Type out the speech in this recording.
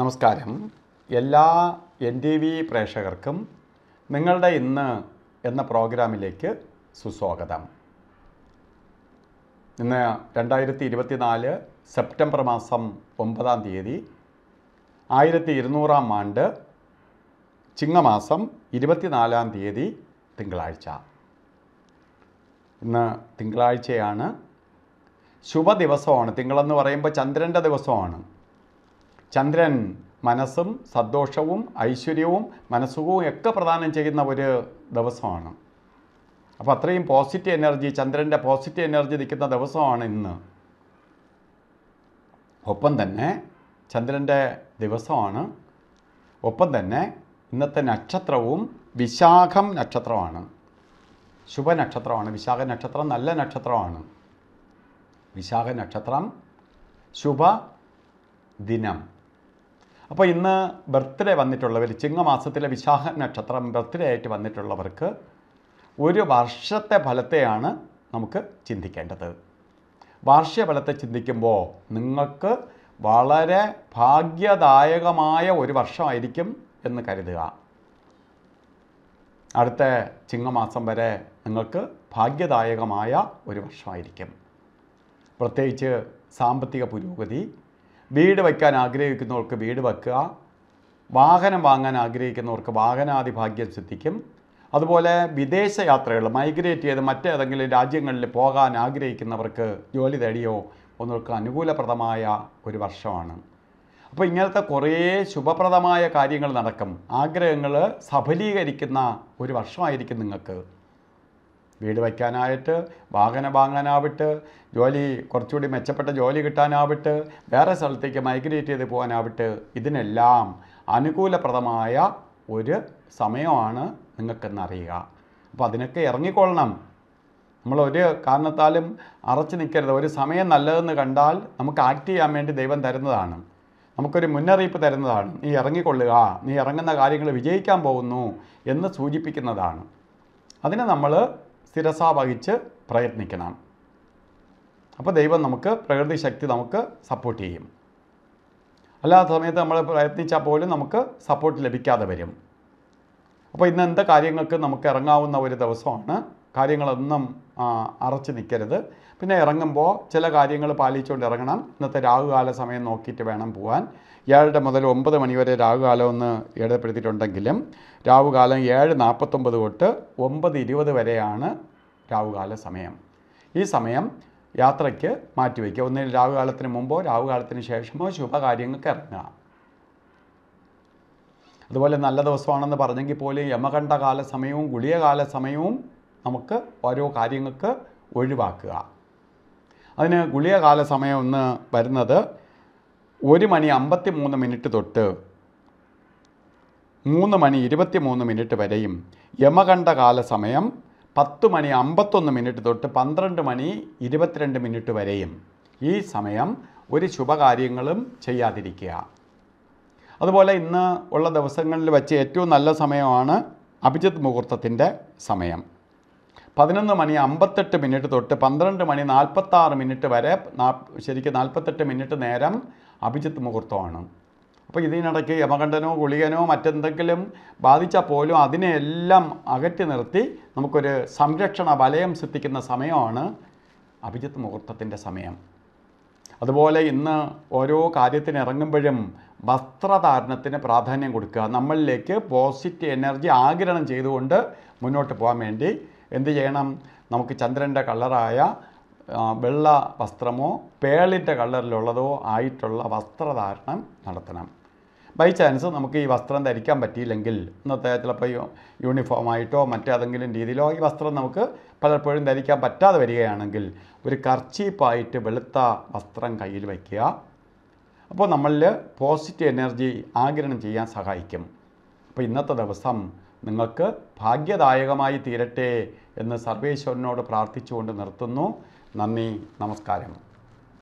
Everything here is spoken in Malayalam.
നമസ്കാരം എല്ലാ എൻ ടി വി പ്രേക്ഷകർക്കും നിങ്ങളുടെ ഇന്ന് എന്ന പ്രോഗ്രാമിലേക്ക് സുസ്വാഗതം ഇന്ന് രണ്ടായിരത്തി ഇരുപത്തിനാല് സെപ്റ്റംബർ മാസം ഒമ്പതാം തീയതി ആയിരത്തി ഇരുന്നൂറാം ആണ്ട് ചിങ്ങമാസം ഇരുപത്തിനാലാം തീയതി തിങ്കളാഴ്ച ഇന്ന് തിങ്കളാഴ്ചയാണ് ശുഭദിവസമാണ് തിങ്കളെന്ന് പറയുമ്പോൾ ചന്ദ്രൻ്റെ ദിവസമാണ് ചന്ദ്രൻ മനസ്സും സന്തോഷവും ഐശ്വര്യവും മനസ്സുഖവും ഒക്കെ പ്രദാനം ചെയ്യുന്ന ഒരു ദിവസമാണ് അപ്പോൾ അത്രയും പോസിറ്റീവ് എനർജി ചന്ദ്രൻ്റെ പോസിറ്റീവ് എനർജി നിൽക്കുന്ന ദിവസമാണ് ഇന്ന് ഒപ്പം തന്നെ ചന്ദ്രൻ്റെ ദിവസമാണ് ഒപ്പം തന്നെ ഇന്നത്തെ നക്ഷത്രവും വിശാഖം നക്ഷത്രമാണ് ശുഭനക്ഷത്രമാണ് വിശാഖ നക്ഷത്രം നല്ല നക്ഷത്രമാണ് വിശാഖ നക്ഷത്രം ശുഭ ദിനം അപ്പോൾ ഇന്ന് ബർത്ത്ഡേ വന്നിട്ടുള്ളവർ ചിങ്ങമാസത്തിലെ വിശാഖ നക്ഷത്രം ബർത്ത്ഡേ ആയിട്ട് വന്നിട്ടുള്ളവർക്ക് ഒരു വർഷത്തെ ഫലത്തെയാണ് നമുക്ക് ചിന്തിക്കേണ്ടത് വാർഷിക ഫലത്തെ ചിന്തിക്കുമ്പോൾ നിങ്ങൾക്ക് വളരെ ഭാഗ്യദായകമായ ഒരു വർഷമായിരിക്കും എന്ന് കരുതുക അടുത്ത ചിങ്ങമാസം വരെ നിങ്ങൾക്ക് ഭാഗ്യദായകമായ ഒരു വർഷമായിരിക്കും പ്രത്യേകിച്ച് സാമ്പത്തിക പുരോഗതി വീട് വയ്ക്കാൻ ആഗ്രഹിക്കുന്നവർക്ക് വീട് വയ്ക്കുക വാഹനം വാങ്ങാൻ ആഗ്രഹിക്കുന്നവർക്ക് വാഹനാധിഭാഗ്യം സിദ്ധിക്കും അതുപോലെ വിദേശ യാത്രകൾ മൈഗ്രേറ്റ് ചെയ്ത് മറ്റേതെങ്കിലും രാജ്യങ്ങളിൽ പോകാൻ ആഗ്രഹിക്കുന്നവർക്ക് ജോലി തേടിയോ ഒന്നവർക്ക് അനുകൂലപ്രദമായ ഒരു വർഷമാണ് അപ്പോൾ ഇങ്ങനത്തെ കുറേ ശുഭപ്രദമായ കാര്യങ്ങൾ നടക്കും ആഗ്രഹങ്ങൾ സഫലീകരിക്കുന്ന ഒരു വർഷമായിരിക്കും നിങ്ങൾക്ക് വീട് വയ്ക്കാനായിട്ട് വാഹനം വാങ്ങാനാവട്ടെ ജോലി കുറച്ചുകൂടി മെച്ചപ്പെട്ട ജോലി കിട്ടാനാവട്ടെ വേറെ സ്ഥലത്തേക്ക് മൈഗ്രേറ്റ് ചെയ്ത് പോകാനാവട്ടെ ഇതിനെല്ലാം അനുകൂലപ്രദമായ ഒരു സമയമാണ് നിങ്ങൾക്കെന്നറിയുക അപ്പോൾ അതിനൊക്കെ ഇറങ്ങിക്കൊള്ളണം നമ്മൾ ഒരു കാരണത്താലും അറച്ചു നിൽക്കരുത് ഒരു സമയം നല്ലതെന്ന് കണ്ടാൽ നമുക്ക് ആക്ട് ചെയ്യാൻ വേണ്ടി ദൈവം തരുന്നതാണ് നമുക്കൊരു മുന്നറിയിപ്പ് തരുന്നതാണ് നീ ഇറങ്ങിക്കൊള്ളുക നീ ഇറങ്ങുന്ന കാര്യങ്ങൾ വിജയിക്കാൻ പോകുന്നു എന്ന് സൂചിപ്പിക്കുന്നതാണ് അതിനെ നമ്മൾ സ്ഥിരസ വഹിച്ച് പ്രയത്നിക്കണം അപ്പോൾ ദൈവം നമുക്ക് പ്രകൃതി ശക്തി നമുക്ക് സപ്പോർട്ട് ചെയ്യും അല്ലാത്ത സമയത്ത് നമ്മൾ പ്രയത്നിച്ചാൽ പോലും നമുക്ക് സപ്പോർട്ട് ലഭിക്കാതെ വരും അപ്പോൾ ഇന്ന് എന്ത് കാര്യങ്ങൾക്ക് നമുക്ക് ഇറങ്ങാവുന്ന ഒരു ദിവസമാണ് കാര്യങ്ങളൊന്നും അറച്ച് നിൽക്കരുത് പിന്നെ ഇറങ്ങുമ്പോൾ ചില കാര്യങ്ങൾ പാലിച്ചുകൊണ്ട് ഇറങ്ങണം ഇന്നത്തെ രാഹുകാല സമയം നോക്കിയിട്ട് വേണം പോകാൻ ഏഴര മുതൽ ഒമ്പത് മണിവരെ രാഹുകാലം ഒന്ന് ഇടപ്പെടുത്തിയിട്ടുണ്ടെങ്കിലും രാഹുകാലം ഏഴ് നാൽപ്പത്തൊമ്പത് തൊട്ട് ഒമ്പത് ഇരുപത് വരെയാണ് രാഹുകാല സമയം ഈ സമയം യാത്രയ്ക്ക് മാറ്റിവെക്കുക ഒന്നിൽ രാഹുകാലത്തിന് മുമ്പോ രാഹുകാലത്തിന് ശേഷമോ ശുഭകാര്യങ്ങൾക്ക് ഇറങ്ങുക അതുപോലെ നല്ല ദിവസമാണെന്ന് പറഞ്ഞെങ്കിൽ പോലും യമകണ്ഠകാല സമയവും ഗുളിയകാല സമയവും നമുക്ക് ഓരോ കാര്യങ്ങൾക്ക് ഒഴിവാക്കുക അതിന് ഗുളികകാല സമയം ഒന്ന് വരുന്നത് ഒരു മണി അമ്പത്തി മൂന്ന് മിനിറ്റ് തൊട്ട് മൂന്ന് മണി ഇരുപത്തി മൂന്ന് മിനിറ്റ് വരെയും യമകണ്ഠ കാല സമയം പത്ത് മണി അമ്പത്തൊന്ന് മിനിറ്റ് തൊട്ട് പന്ത്രണ്ട് മണി ഇരുപത്തിരണ്ട് മിനിറ്റ് വരെയും ഈ സമയം ഒരു ശുഭകാര്യങ്ങളും ചെയ്യാതിരിക്കുക അതുപോലെ ഇന്ന് ഉള്ള ദിവസങ്ങളിൽ വെച്ച് ഏറ്റവും നല്ല സമയമാണ് അഭിജിത് മുഹൂർത്തത്തിൻ്റെ സമയം പതിനൊന്ന് മണി അമ്പത്തെട്ട് മിനിറ്റ് തൊട്ട് പന്ത്രണ്ട് മണി നാൽപ്പത്താറ് മിനിറ്റ് വരെ ശരിക്കും നാൽപ്പത്തെട്ട് മിനിറ്റ് നേരം അഭിജിത്ത് മുഹൂർത്തമാണ് അപ്പോൾ ഇതിനിടയ്ക്ക് യമകണ്ഠനോ ഗുളികനോ മറ്റെന്തെങ്കിലും ബാധിച്ചാൽ പോലും അതിനെയെല്ലാം അകറ്റി നിർത്തി നമുക്കൊരു സംരക്ഷണ വലയം സിദ്ധിക്കുന്ന സമയമാണ് അഭിജിത്ത് മുഹൂർത്തത്തിൻ്റെ സമയം അതുപോലെ ഇന്ന് ഓരോ കാര്യത്തിന് ഇറങ്ങുമ്പോഴും വസ്ത്രധാരണത്തിന് പ്രാധാന്യം കൊടുക്കുക നമ്മളിലേക്ക് പോസിറ്റീവ് എനർജി ആഗ്രഹം ചെയ്തുകൊണ്ട് മുന്നോട്ട് പോകാൻ വേണ്ടി എന്ത് ചെയ്യണം നമുക്ക് ചന്ദ്രൻ്റെ കളറായ വെള്ള വസ്ത്രമോ പേളിൻ്റെ കളറിലുള്ളതോ ആയിട്ടുള്ള വസ്ത്രധാരണം നടത്തണം ബൈ ചാൻസ് നമുക്ക് ഈ വസ്ത്രം ധരിക്കാൻ പറ്റിയില്ലെങ്കിൽ ഇന്നത്തെ ചിലപ്പോൾ യൂണിഫോമായിട്ടോ മറ്റേതെങ്കിലും രീതിയിലോ ഈ വസ്ത്രം നമുക്ക് പലപ്പോഴും ധരിക്കാൻ പറ്റാതെ വരികയാണെങ്കിൽ ഒരു കർച്ചീപ്പായിട്ട് വെളുത്ത വസ്ത്രം കയ്യിൽ വയ്ക്കുക അപ്പോൾ നമ്മളിൽ പോസിറ്റീവ് എനർജി ആഗിരണം ചെയ്യാൻ സഹായിക്കും അപ്പോൾ ഇന്നത്തെ ദിവസം നിങ്ങൾക്ക് ഭാഗ്യദായകമായി തീരട്ടെ എന്ന് സർവേശ്വരനോട് പ്രാർത്ഥിച്ചുകൊണ്ട് നിർത്തുന്നു നന്ദി നമസ്കാരം